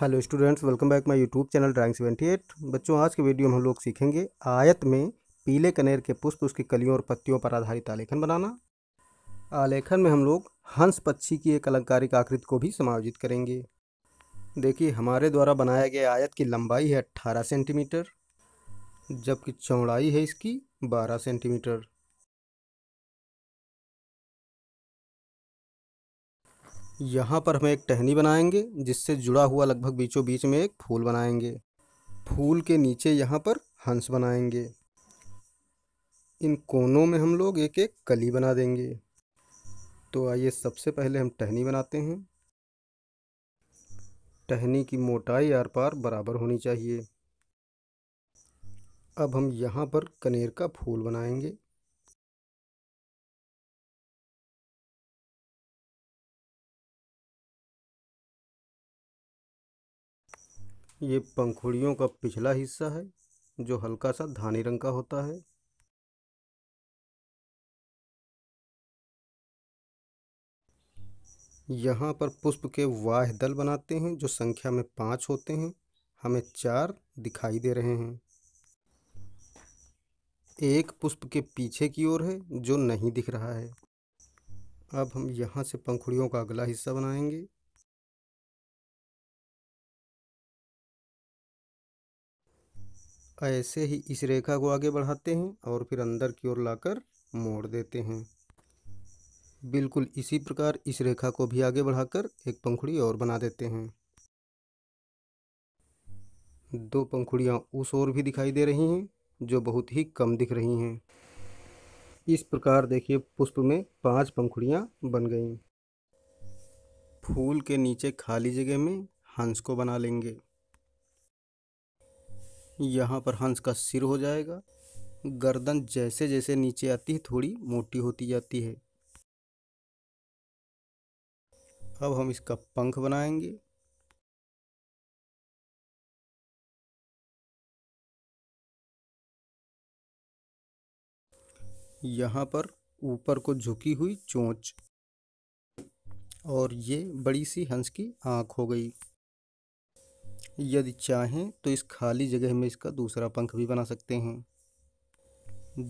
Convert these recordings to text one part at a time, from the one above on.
hello students welcome back my YouTube channel drawing seventy eight बच्चों आज के video में हम लोग सीखेंगे आयत में पीले कनेर के पुष्प उसकी कलियों और पत्तियों पर आधारित आलेखन बनाना आलेखन में हम लोग हंस पक्षी की एक अलंकारिक आकृति को भी समायोजित करेंगे देखिए हमारे द्वारा बनाया गया आयत की लंबाई है अट्ठारह सेंटीमीटर जबकि चौड़ाई है इसकी बारह सेंटीमीटर यहाँ पर हम एक टहनी बनाएंगे जिससे जुड़ा हुआ लगभग बीचों बीच में एक फूल बनाएंगे फूल के नीचे यहाँ पर हंस बनाएंगे इन कोनों में हम लोग एक एक कली बना देंगे तो आइए सबसे पहले हम टहनी बनाते हैं टहनी की मोटाई आर पार बराबर होनी चाहिए अब हम यहाँ पर कनेर का फूल बनाएंगे ये पंखुड़ियों का पिछला हिस्सा है जो हल्का सा धानी रंग का होता है यहाँ पर पुष्प के वाह दल बनाते हैं जो संख्या में पाँच होते हैं हमें चार दिखाई दे रहे हैं एक पुष्प के पीछे की ओर है जो नहीं दिख रहा है अब हम यहाँ से पंखुड़ियों का अगला हिस्सा बनाएंगे ऐसे ही इस रेखा को आगे बढ़ाते हैं और फिर अंदर की ओर लाकर मोड़ देते हैं बिल्कुल इसी प्रकार इस रेखा को भी आगे बढ़ाकर एक पंखुड़ी और बना देते हैं दो पंखुड़ियाँ उस ओर भी दिखाई दे रही हैं जो बहुत ही कम दिख रही हैं इस प्रकार देखिए पुष्प में पांच पंखुड़ियाँ बन गई फूल के नीचे खाली जगह में हंस को बना लेंगे यहाँ पर हंस का सिर हो जाएगा गर्दन जैसे जैसे नीचे आती है थोड़ी मोटी होती जाती है अब हम इसका पंख बनाएंगे यहाँ पर ऊपर को झुकी हुई चोंच और ये बड़ी सी हंस की आँख हो गई यदि चाहें तो इस खाली जगह में इसका दूसरा पंख भी बना सकते हैं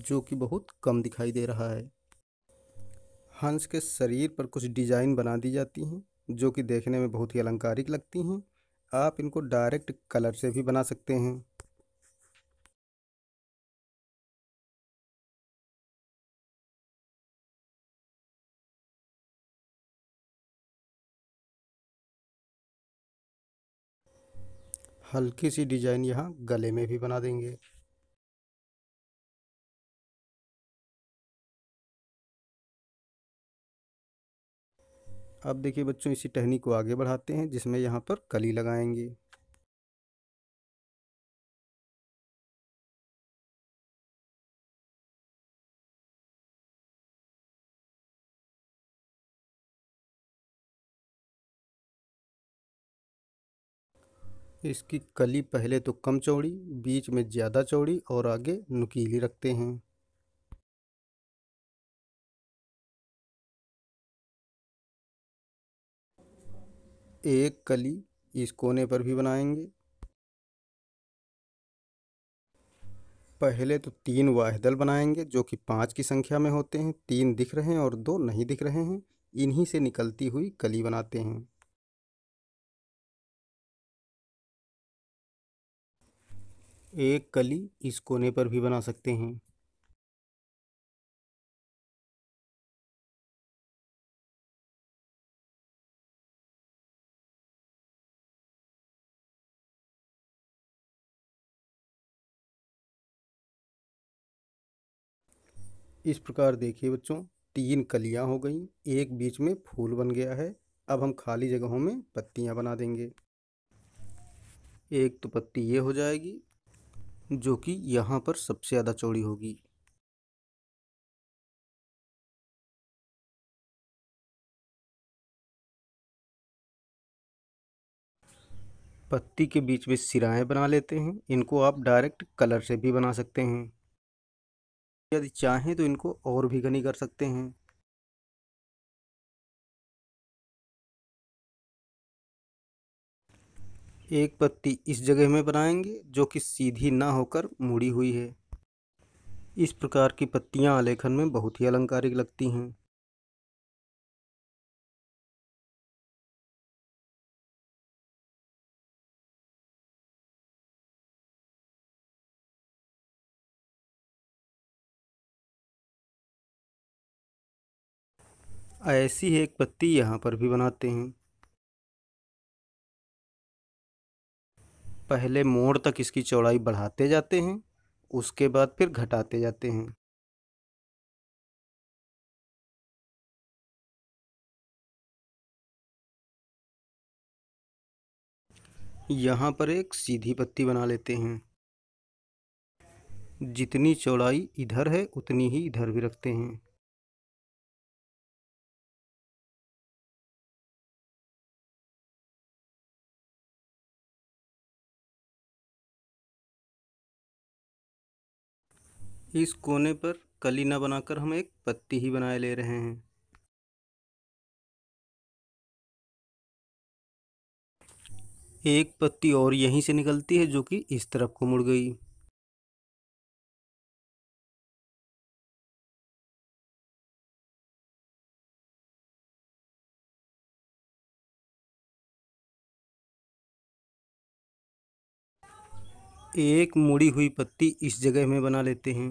जो कि बहुत कम दिखाई दे रहा है हंस के शरीर पर कुछ डिज़ाइन बना दी जाती हैं जो कि देखने में बहुत ही अलंकारिक लगती हैं आप इनको डायरेक्ट कलर से भी बना सकते हैं हल्की सी डिजाइन यहाँ गले में भी बना देंगे अब देखिए बच्चों इसी टहनी को आगे बढ़ाते हैं जिसमें यहाँ पर कली लगाएंगे इसकी कली पहले तो कम चौड़ी बीच में ज़्यादा चौड़ी और आगे नुकीली रखते हैं एक कली इस कोने पर भी बनाएंगे पहले तो तीन वाहदल बनाएंगे जो कि पाँच की संख्या में होते हैं तीन दिख रहे हैं और दो नहीं दिख रहे हैं इन्हीं से निकलती हुई कली बनाते हैं एक कली इस कोने पर भी बना सकते हैं इस प्रकार देखिए बच्चों तीन कलियां हो गई एक बीच में फूल बन गया है अब हम खाली जगहों में पत्तियां बना देंगे एक तो पत्ती ये हो जाएगी जो कि यहाँ पर सबसे ज़्यादा चौड़ी होगी पत्ती के बीच में सिराएं बना लेते हैं इनको आप डायरेक्ट कलर से भी बना सकते हैं यदि चाहें तो इनको और भी घनी कर सकते हैं एक पत्ती इस जगह में बनाएंगे जो कि सीधी ना होकर मुड़ी हुई है इस प्रकार की पत्तियां आलेखन में बहुत ही अलंकारिक लगती हैं ऐसी एक पत्ती यहाँ पर भी बनाते हैं पहले मोड़ तक इसकी चौड़ाई बढ़ाते जाते हैं उसके बाद फिर घटाते जाते हैं यहाँ पर एक सीधी पत्ती बना लेते हैं जितनी चौड़ाई इधर है उतनी ही इधर भी रखते हैं इस कोने पर कली ना बनाकर हम एक पत्ती ही बनाए ले रहे हैं एक पत्ती और यहीं से निकलती है जो कि इस तरफ को मुड़ गई एक मुड़ी हुई पत्ती इस जगह में बना लेते हैं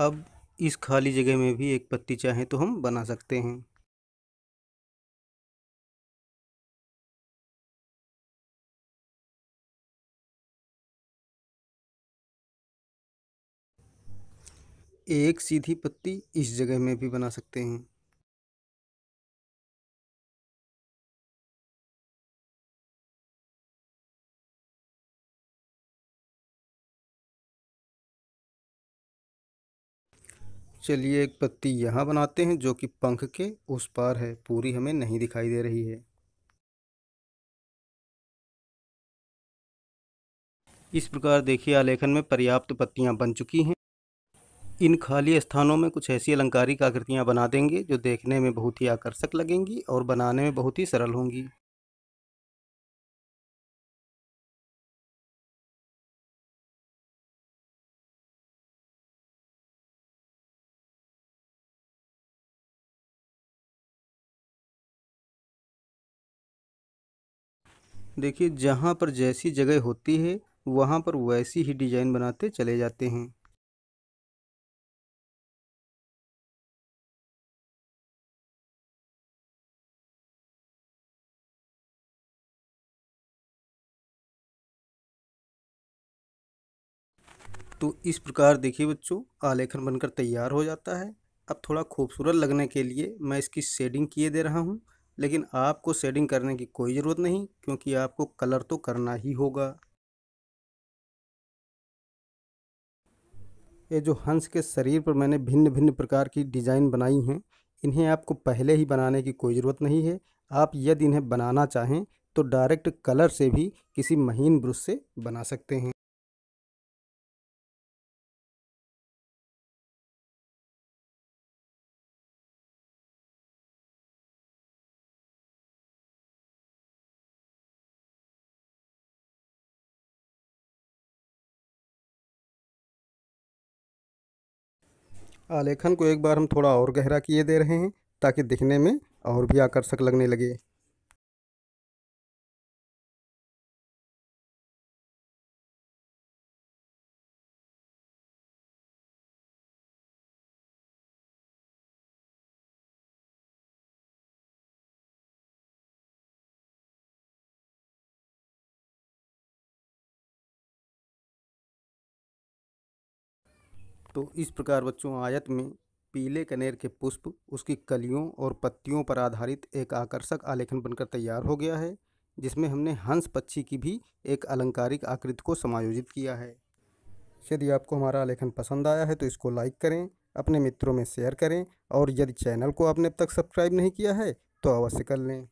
अब इस खाली जगह में भी एक पत्ती चाहे तो हम बना सकते हैं एक सीधी पत्ती इस जगह में भी बना सकते हैं चलिए एक पत्ती यहाँ बनाते हैं जो कि पंख के उस पार है पूरी हमें नहीं दिखाई दे रही है इस प्रकार देखिए आलेखन में पर्याप्त पत्तियाँ बन चुकी हैं इन खाली स्थानों में कुछ ऐसी अलंकारिक आकृतियाँ बना देंगे जो देखने में बहुत ही आकर्षक लगेंगी और बनाने में बहुत ही सरल होंगी देखिए जहाँ पर जैसी जगह होती है वहाँ पर वैसी ही डिज़ाइन बनाते चले जाते हैं तो इस प्रकार देखिए बच्चों आलेखन बनकर तैयार हो जाता है अब थोड़ा खूबसूरत लगने के लिए मैं इसकी शेडिंग किए दे रहा हूँ लेकिन आपको शेडिंग करने की कोई ज़रूरत नहीं क्योंकि आपको कलर तो करना ही होगा ये जो हंस के शरीर पर मैंने भिन्न भिन्न प्रकार की डिज़ाइन बनाई हैं इन्हें आपको पहले ही बनाने की कोई ज़रूरत नहीं है आप यदि इन्हें बनाना चाहें तो डायरेक्ट कलर से भी किसी महीन ब्रश से बना सकते हैं आलेखन को एक बार हम थोड़ा और गहरा किए दे रहे हैं ताकि दिखने में और भी आकर्षक लगने लगे तो इस प्रकार बच्चों आयत में पीले कनेर के पुष्प उसकी कलियों और पत्तियों पर आधारित एक आकर्षक आलेखन बनकर तैयार हो गया है जिसमें हमने हंस पक्षी की भी एक अलंकारिक आकृति को समायोजित किया है यदि आपको हमारा आलेखन पसंद आया है तो इसको लाइक करें अपने मित्रों में शेयर करें और यदि चैनल को आपने अब तक सब्सक्राइब नहीं किया है तो अवश्य कर लें